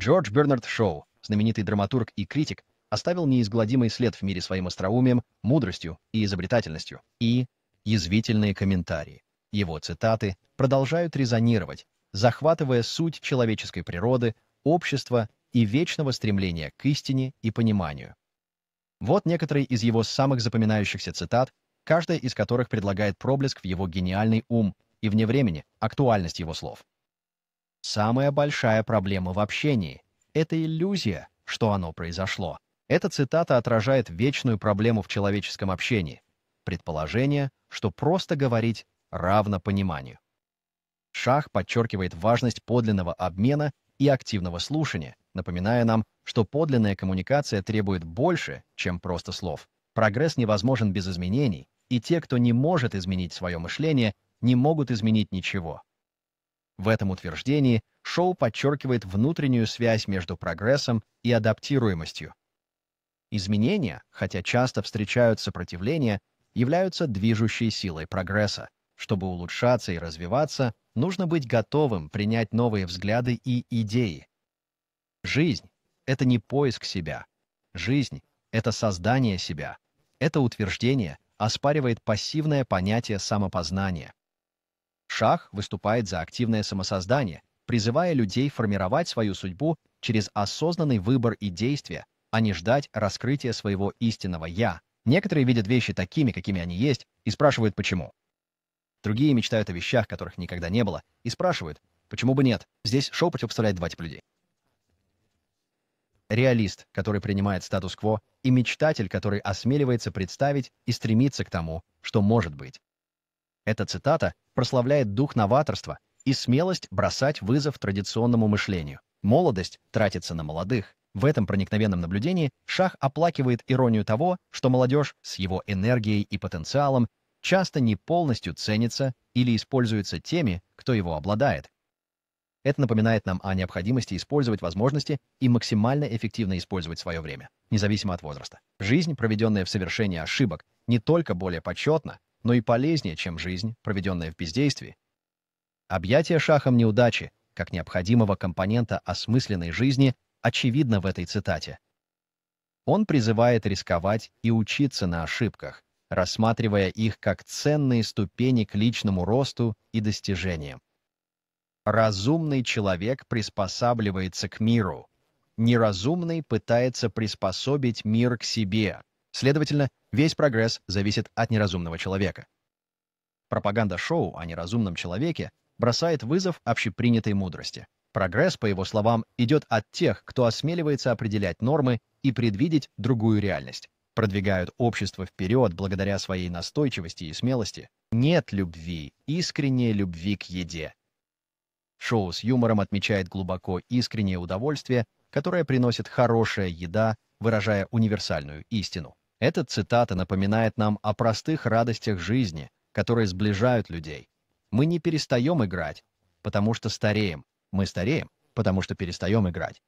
Джордж Бернард Шоу, знаменитый драматург и критик, оставил неизгладимый след в мире своим остроумием, мудростью и изобретательностью, и язвительные комментарии. Его цитаты продолжают резонировать, захватывая суть человеческой природы, общества и вечного стремления к истине и пониманию. Вот некоторые из его самых запоминающихся цитат, каждая из которых предлагает проблеск в его гениальный ум и вне времени актуальность его слов. Самая большая проблема в общении — это иллюзия, что оно произошло. Эта цитата отражает вечную проблему в человеческом общении — предположение, что просто говорить равно пониманию. Шах подчеркивает важность подлинного обмена и активного слушания, напоминая нам, что подлинная коммуникация требует больше, чем просто слов. Прогресс невозможен без изменений, и те, кто не может изменить свое мышление, не могут изменить ничего. В этом утверждении Шоу подчеркивает внутреннюю связь между прогрессом и адаптируемостью. Изменения, хотя часто встречают сопротивление, являются движущей силой прогресса. Чтобы улучшаться и развиваться, нужно быть готовым принять новые взгляды и идеи. Жизнь — это не поиск себя. Жизнь — это создание себя. Это утверждение оспаривает пассивное понятие самопознания. Шах выступает за активное самосоздание, призывая людей формировать свою судьбу через осознанный выбор и действия, а не ждать раскрытия своего истинного «я». Некоторые видят вещи такими, какими они есть, и спрашивают, почему. Другие мечтают о вещах, которых никогда не было, и спрашивают, почему бы нет. Здесь шоу противопоставляет два типа людей. Реалист, который принимает статус-кво, и мечтатель, который осмеливается представить и стремится к тому, что может быть. Эта цитата прославляет дух новаторства и смелость бросать вызов традиционному мышлению. Молодость тратится на молодых. В этом проникновенном наблюдении Шах оплакивает иронию того, что молодежь с его энергией и потенциалом часто не полностью ценится или используется теми, кто его обладает. Это напоминает нам о необходимости использовать возможности и максимально эффективно использовать свое время, независимо от возраста. Жизнь, проведенная в совершении ошибок, не только более почетна, но и полезнее, чем жизнь, проведенная в бездействии. Объятие шахом неудачи, как необходимого компонента осмысленной жизни, очевидно в этой цитате. Он призывает рисковать и учиться на ошибках, рассматривая их как ценные ступени к личному росту и достижениям. Разумный человек приспосабливается к миру. Неразумный пытается приспособить мир к себе. Следовательно, Весь прогресс зависит от неразумного человека. Пропаганда-шоу о неразумном человеке бросает вызов общепринятой мудрости. Прогресс, по его словам, идет от тех, кто осмеливается определять нормы и предвидеть другую реальность, продвигают общество вперед благодаря своей настойчивости и смелости. Нет любви, искренней любви к еде. Шоу с юмором отмечает глубоко искреннее удовольствие, которое приносит хорошая еда, выражая универсальную истину. Эта цитата напоминает нам о простых радостях жизни, которые сближают людей. Мы не перестаем играть, потому что стареем. Мы стареем, потому что перестаем играть.